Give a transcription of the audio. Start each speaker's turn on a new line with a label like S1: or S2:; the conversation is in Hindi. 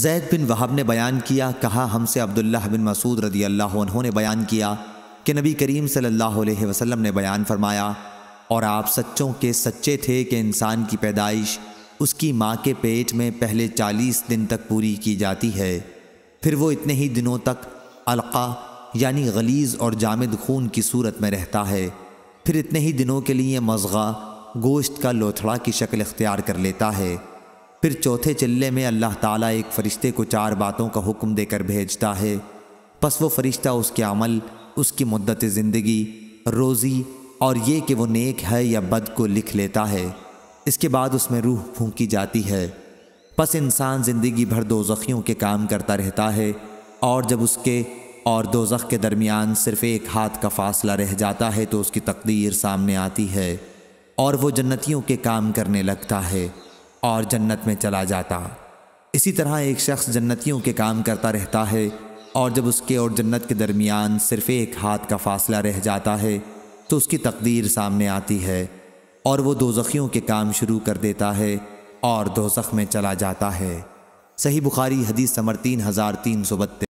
S1: जैद बिन वहाब ने बयान किया कहा हमसे अब्दुल्ला बिन मसूद रदी अल्लाह ने बयान किया कि नबी करीम सल्लल्लाहु अलैहि वसल्लम ने बयान फरमाया और आप सच्चों के सच्चे थे कि इंसान की पैदाइश उसकी माँ के पेट में पहले चालीस दिन तक पूरी की जाती है फिर वो इतने ही दिनों तक अलका यानी गलीज़ और जामद खून की सूरत में रहता है फिर इतने ही दिनों के लिए मजगा गोश्त का लोथड़ा की शक्ल इख्तियार कर लेता है फिर चौथे चिल्ले में अल्लाह ताला एक फ़रिश्ते को चार बातों का हुक्म देकर भेजता है बस वो फ़रिश्ता उसके अमल उसकी मुद्दत ज़िंदगी रोज़ी और ये कि वो नेक है या बद को लिख लेता है इसके बाद उसमें रूह फूंकी जाती है बस इंसान ज़िंदगी भर दो जखियों के काम करता रहता है और जब उसके और दो के दरमियान सिर्फ़ एक हाथ का फासला रह जाता है तो उसकी तकदीर सामने आती है और वो जन्नतियों के काम करने लगता है और जन्नत में चला जाता इसी तरह एक शख्स जन्नतियों के काम करता रहता है और जब उसके और जन्नत के दरमियान सिर्फ एक हाथ का फासला रह जाता है तो उसकी तकदीर सामने आती है और वो दोजखियों के काम शुरू कर देता है और दोजख में चला जाता है सही बुखारी हदीस समर तीन हज़ार तीन सौ बत्तीस